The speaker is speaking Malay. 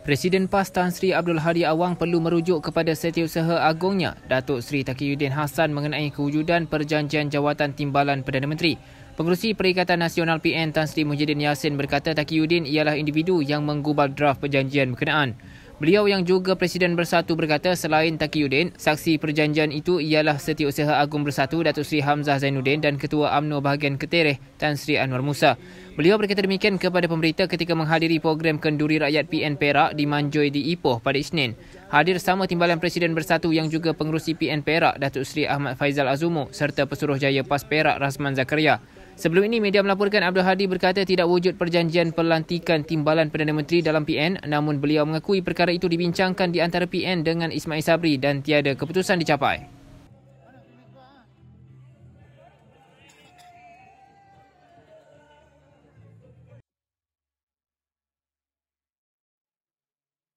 Presiden PAS Tan Sri Abdul Hadi Awang perlu merujuk kepada setiausaha agungnya Datuk Sri Takiyuddin Hassan mengenai kewujudan perjanjian jawatan timbalan Perdana Menteri. Pengurusi Perikatan Nasional PN Tan Sri Mujidin Yassin berkata Takiyuddin ialah individu yang menggubal draft perjanjian berkenaan. Beliau yang juga Presiden Bersatu berkata selain Takiuddin, saksi perjanjian itu ialah Setiausaha Agung Bersatu Datuk Seri Hamzah Zainuddin dan Ketua AMNO Bahagian Ketereh Tan Sri Anwar Musa. Beliau berkata demikian kepada pemberita ketika menghadiri program Kenduri Rakyat PN Perak di Manjoy di Ipoh pada Isnin. Hadir sama timbalan Presiden Bersatu yang juga pengurusi PN Perak, Datuk Seri Ahmad Faizal Azumu serta Pesuruhjaya PAS Perak Rasman Zakaria. Sebelum ini media melaporkan Abdul Hadi berkata tidak wujud perjanjian pelantikan timbalan Perdana Menteri dalam PN namun beliau mengakui perkara itu dibincangkan di antara PN dengan Ismail Sabri dan tiada keputusan dicapai.